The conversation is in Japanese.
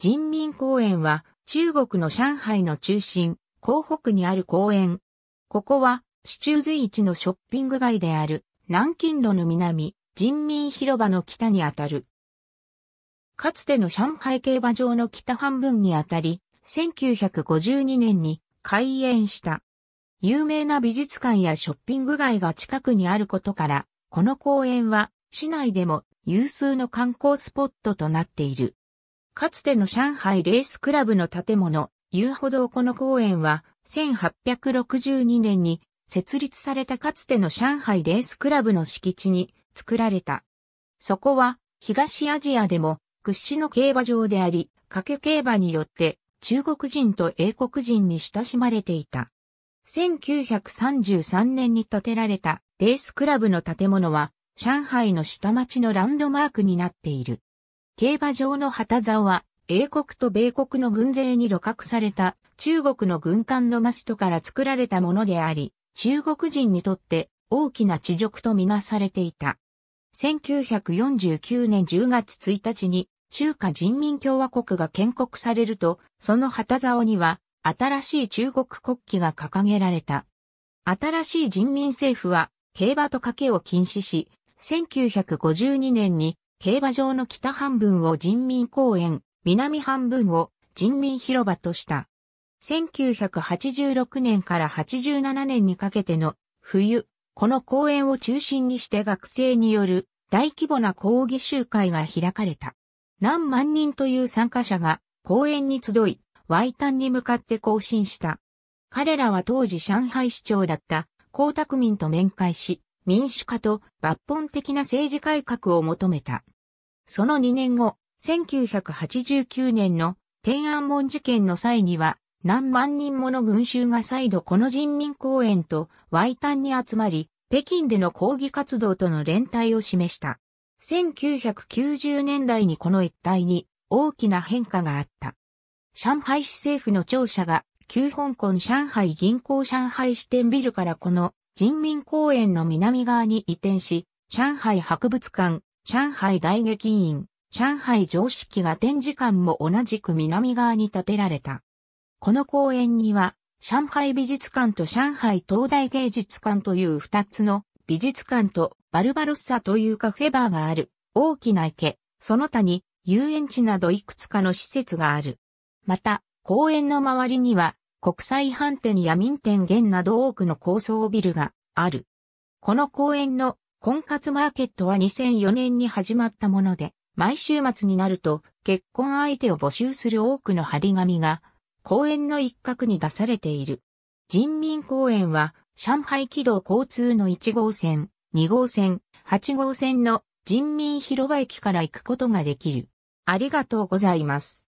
人民公園は中国の上海の中心、江北にある公園。ここは市中随一のショッピング街である南京路の南、人民広場の北にあたる。かつての上海競馬場の北半分にあたり、1952年に開園した。有名な美術館やショッピング街が近くにあることから、この公園は市内でも有数の観光スポットとなっている。かつての上海レースクラブの建物、遊歩道この公園は、1862年に設立されたかつての上海レースクラブの敷地に作られた。そこは、東アジアでも屈指の競馬場であり、掛け競馬によって中国人と英国人に親しまれていた。1933年に建てられたレースクラブの建物は、上海の下町のランドマークになっている。競馬場の旗竿は、英国と米国の軍勢に露獲された中国の軍艦のマストから作られたものであり、中国人にとって大きな恥辱とみなされていた。1949年10月1日に中華人民共和国が建国されると、その旗竿には新しい中国国旗が掲げられた。新しい人民政府は競馬と賭けを禁止し、1952年に競馬場の北半分を人民公園、南半分を人民広場とした。1986年から87年にかけての冬、この公園を中心にして学生による大規模な抗議集会が開かれた。何万人という参加者が公園に集い、タンに向かって行進した。彼らは当時上海市長だった江沢民と面会し、民主化と抜本的な政治改革を求めた。その2年後、1989年の天安門事件の際には、何万人もの群衆が再度この人民公園と Y 端に集まり、北京での抗議活動との連帯を示した。1990年代にこの一帯に大きな変化があった。上海市政府の庁舎が旧香港上海銀行上海支店ビルからこの人民公園の南側に移転し、上海博物館、上海大劇院、上海常識が展示館も同じく南側に建てられた。この公園には、上海美術館と上海東大芸術館という二つの美術館とバルバロッサというカフェバーがある大きな池、その他に遊園地などいくつかの施設がある。また、公園の周りには国際飯店や民店現など多くの高層ビルがある。この公園の婚活マーケットは2004年に始まったもので、毎週末になると結婚相手を募集する多くの張り紙が公園の一角に出されている。人民公園は上海軌道交通の1号線、2号線、8号線の人民広場駅から行くことができる。ありがとうございます。